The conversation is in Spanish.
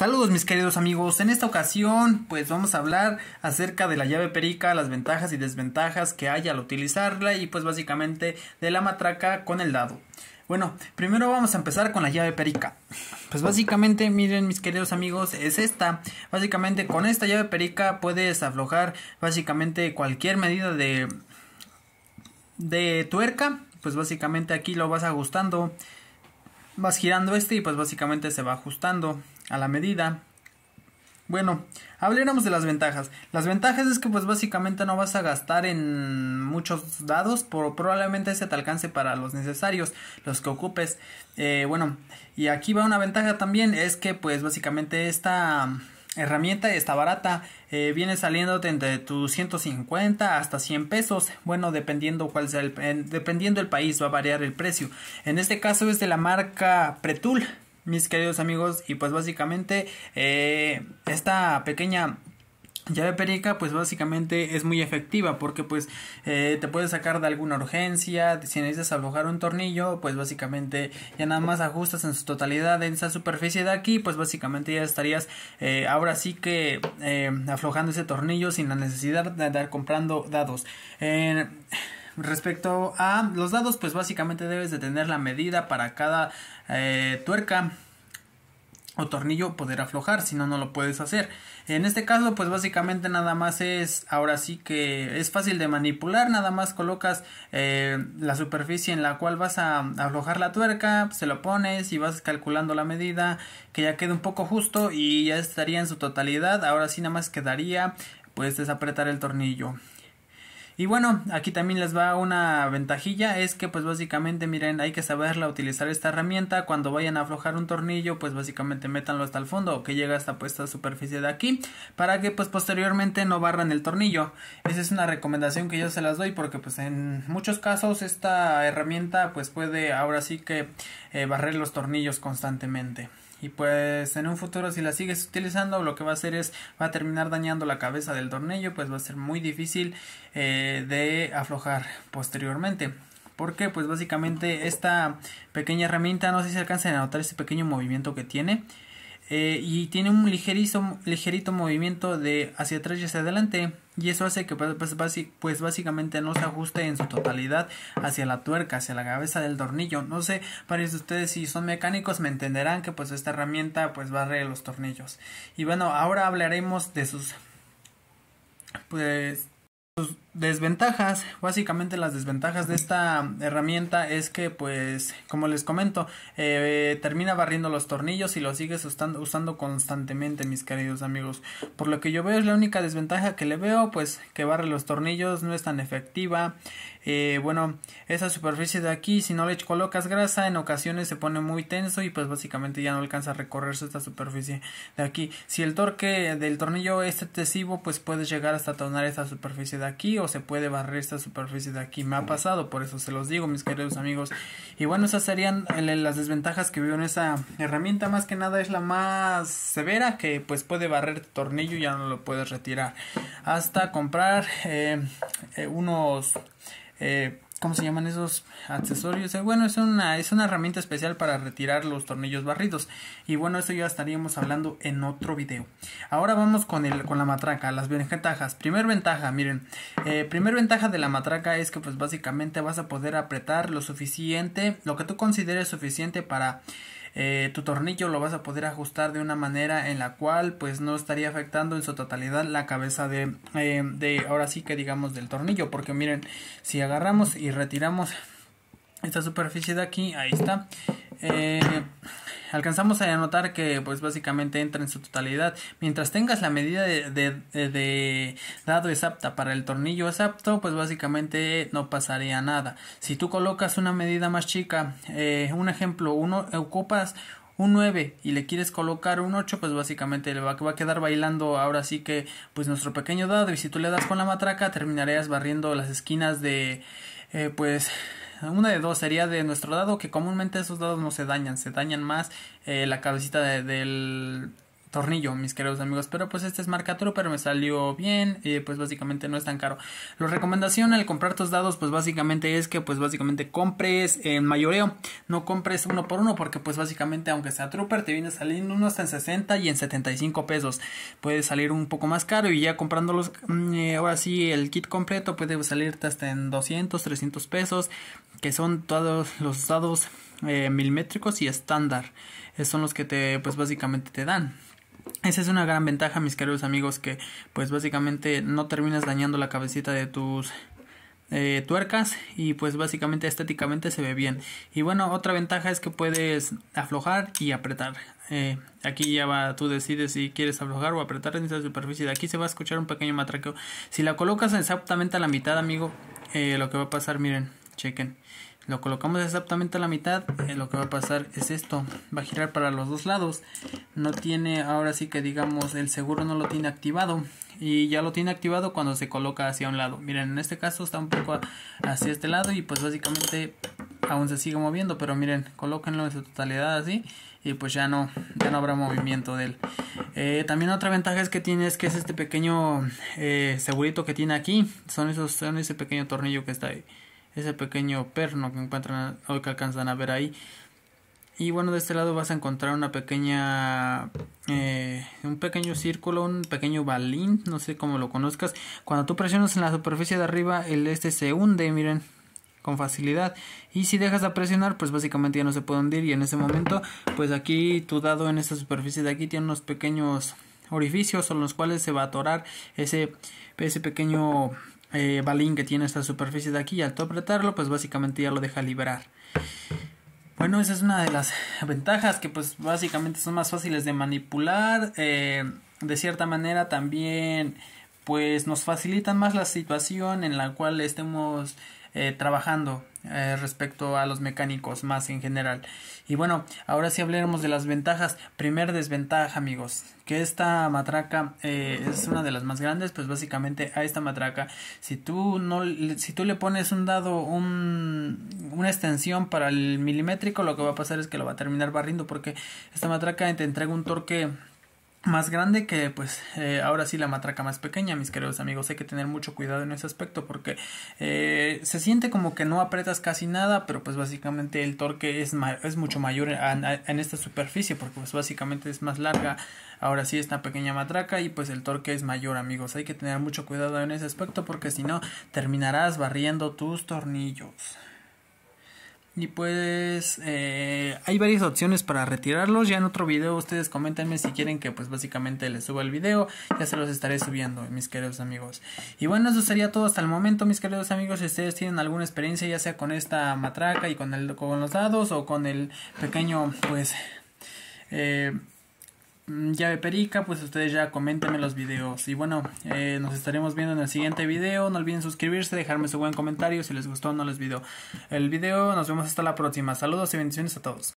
Saludos mis queridos amigos, en esta ocasión pues vamos a hablar acerca de la llave perica, las ventajas y desventajas que hay al utilizarla y pues básicamente de la matraca con el dado. Bueno, primero vamos a empezar con la llave perica. Pues básicamente, miren mis queridos amigos, es esta. Básicamente con esta llave perica puedes aflojar básicamente cualquier medida de, de tuerca. Pues básicamente aquí lo vas ajustando vas girando este y pues básicamente se va ajustando a la medida. Bueno, hablemos de las ventajas. Las ventajas es que pues básicamente no vas a gastar en muchos dados, pero probablemente ese te alcance para los necesarios, los que ocupes. Eh, bueno, y aquí va una ventaja también, es que pues básicamente esta herramienta está barata, eh, viene saliendo entre tus 150 hasta 100 pesos, bueno, dependiendo cuál sea el, dependiendo el país va a variar el precio. En este caso es de la marca Pretul, mis queridos amigos, y pues básicamente eh, esta pequeña llave perica pues básicamente es muy efectiva porque pues eh, te puedes sacar de alguna urgencia, si necesitas aflojar un tornillo pues básicamente ya nada más ajustas en su totalidad en esa superficie de aquí pues básicamente ya estarías eh, ahora sí que eh, aflojando ese tornillo sin la necesidad de andar comprando dados. respecto a los dados pues básicamente debes de tener la medida para cada tuerca o tornillo poder aflojar, si no, no lo puedes hacer. En este caso, pues básicamente nada más es, ahora sí que es fácil de manipular, nada más colocas eh, la superficie en la cual vas a aflojar la tuerca, se lo pones y vas calculando la medida, que ya quede un poco justo y ya estaría en su totalidad, ahora sí nada más quedaría pues desapretar el tornillo. Y bueno, aquí también les va una ventajilla, es que pues básicamente miren, hay que saberla utilizar esta herramienta, cuando vayan a aflojar un tornillo, pues básicamente métanlo hasta el fondo o que llegue hasta puesta pues, superficie de aquí, para que pues posteriormente no barren el tornillo. Esa es una recomendación que yo se las doy porque pues en muchos casos esta herramienta pues puede ahora sí que eh, barrer los tornillos constantemente. Y pues en un futuro si la sigues utilizando lo que va a hacer es va a terminar dañando la cabeza del tornillo pues va a ser muy difícil eh, de aflojar posteriormente. Porque pues básicamente esta pequeña herramienta no sé si alcanzan a notar ese pequeño movimiento que tiene. Eh, y tiene un ligerito movimiento de hacia atrás y hacia adelante y eso hace que pues, pues, pues, básicamente no se ajuste en su totalidad hacia la tuerca, hacia la cabeza del tornillo. No sé, para ustedes si son mecánicos me entenderán que pues esta herramienta pues barre los tornillos. Y bueno, ahora hablaremos de sus pues sus Desventajas, básicamente las desventajas de esta herramienta es que pues como les comento eh, termina barriendo los tornillos y lo sigues usando constantemente mis queridos amigos por lo que yo veo es la única desventaja que le veo pues que barre los tornillos no es tan efectiva eh, bueno esa superficie de aquí si no le colocas grasa en ocasiones se pone muy tenso y pues básicamente ya no alcanza a recorrerse esta superficie de aquí si el torque del tornillo es excesivo pues puedes llegar hasta tornar esta superficie de aquí o se puede barrer esta superficie de aquí. Me ha pasado, por eso se los digo, mis queridos amigos. Y bueno, esas serían las desventajas que veo en esa herramienta. Más que nada es la más severa, que pues puede barrer tornillo y ya no lo puedes retirar. Hasta comprar eh, eh, unos... Eh, ¿Cómo se llaman esos accesorios? Eh, bueno, es una, es una herramienta especial para retirar los tornillos barridos. Y bueno, eso ya estaríamos hablando en otro video. Ahora vamos con, el, con la matraca, las ventajas. Primer ventaja, miren. Eh, primer ventaja de la matraca es que pues básicamente vas a poder apretar lo suficiente, lo que tú consideres suficiente para eh, tu tornillo lo vas a poder ajustar de una manera en la cual pues no estaría afectando en su totalidad la cabeza de, eh, de ahora sí que digamos del tornillo porque miren si agarramos y retiramos esta superficie de aquí ahí está eh, alcanzamos a anotar que pues básicamente entra en su totalidad. Mientras tengas la medida de, dado exacta para el tornillo exacto pues básicamente no pasaría nada. Si tú colocas una medida más chica, eh, un ejemplo, uno ocupas un 9 y le quieres colocar un 8, pues básicamente le va, va, a quedar bailando ahora sí que pues nuestro pequeño dado y si tú le das con la matraca terminarías barriendo las esquinas de eh, pues una de dos sería de nuestro dado, que comúnmente esos dados no se dañan, se dañan más eh, la cabecita del tornillo, mis queridos amigos. Pero pues este es marca Trooper, me salió bien, eh, pues básicamente no es tan caro. La recomendación al comprar tus dados, pues básicamente es que pues básicamente compres en mayoreo, no compres uno por uno, porque pues básicamente aunque sea Trooper, te viene saliendo Uno hasta en 60 y en 75 pesos. Puede salir un poco más caro y ya comprándolos, mm, eh, ahora sí, el kit completo puede salirte hasta en 200, 300 pesos, que son todos los dados eh, milimétricos y estándar. son los que te, pues básicamente te dan. Esa es una gran ventaja, mis queridos amigos, que pues básicamente no terminas dañando la cabecita de tus eh, tuercas y pues básicamente estéticamente se ve bien. Y bueno, otra ventaja es que puedes aflojar y apretar. Eh, aquí ya va, tú decides si quieres aflojar o apretar en esa superficie. De aquí se va a escuchar un pequeño matraqueo. Si la colocas exactamente a la mitad, amigo, eh, lo que va a pasar, miren, chequen lo colocamos exactamente a la mitad, eh, lo que va a pasar es esto, va a girar para los dos lados, no tiene ahora sí que digamos el seguro no lo tiene activado y ya lo tiene activado cuando se coloca hacia un lado, miren en este caso está un poco hacia este lado y pues básicamente aún se sigue moviendo, pero miren, colóquenlo en su totalidad así y pues ya no, ya no habrá movimiento de él. Eh, también otra ventaja es que tiene es que es este pequeño eh, segurito que tiene aquí, son esos, son ese pequeño tornillo que está ahí ese pequeño perno que encuentran o que alcanzan a ver ahí. Y bueno, de este lado vas a encontrar una pequeña, eh, un pequeño círculo, un pequeño balín, no sé cómo lo conozcas. Cuando tú presionas en la superficie de arriba, el este se hunde, miren, con facilidad. Y si dejas de presionar, pues básicamente ya no se puede hundir. Y en ese momento, pues aquí tu dado en esta superficie de aquí tiene unos pequeños orificios en los cuales se va a atorar ese, ese pequeño eh, balín que tiene esta superficie de aquí y al tú apretarlo pues básicamente ya lo deja liberar bueno esa es una de las ventajas que pues básicamente son más fáciles de manipular eh, de cierta manera también pues nos facilitan más la situación en la cual estemos eh, trabajando eh, respecto a los mecánicos más en general. Y bueno, ahora si hablaremos de las ventajas. Primer desventaja, amigos, que esta matraca eh, es una de las más grandes, pues básicamente a esta matraca, si tú no, si tú le pones un dado, un, una extensión para el milimétrico, lo que va a pasar es que lo va a terminar barriendo, porque esta matraca te entrega un torque más grande que pues eh, ahora sí la matraca más pequeña mis queridos amigos hay que tener mucho cuidado en ese aspecto porque eh, se siente como que no aprietas casi nada pero pues básicamente el torque es, es mucho mayor en, esta superficie porque pues básicamente es más larga ahora sí esta pequeña matraca y pues el torque es mayor amigos hay que tener mucho cuidado en ese aspecto porque si no terminarás barriendo tus tornillos y pues eh, hay varias opciones para retirarlos. Ya en otro video ustedes coméntenme si quieren que pues básicamente les suba el video. Ya se los estaré subiendo, mis queridos amigos. Y bueno, eso sería todo hasta el momento, mis queridos amigos. Si ustedes tienen alguna experiencia, ya sea con esta matraca y con, el, con los dados o con el pequeño pues... Eh, llave mm, perica, pues ustedes ya comentenme los videos. Y bueno, eh, nos estaremos viendo en el siguiente video. No olviden suscribirse, dejarme su buen comentario si les gustó o no les video. El video, nos vemos hasta la próxima. Saludos y bendiciones a todos.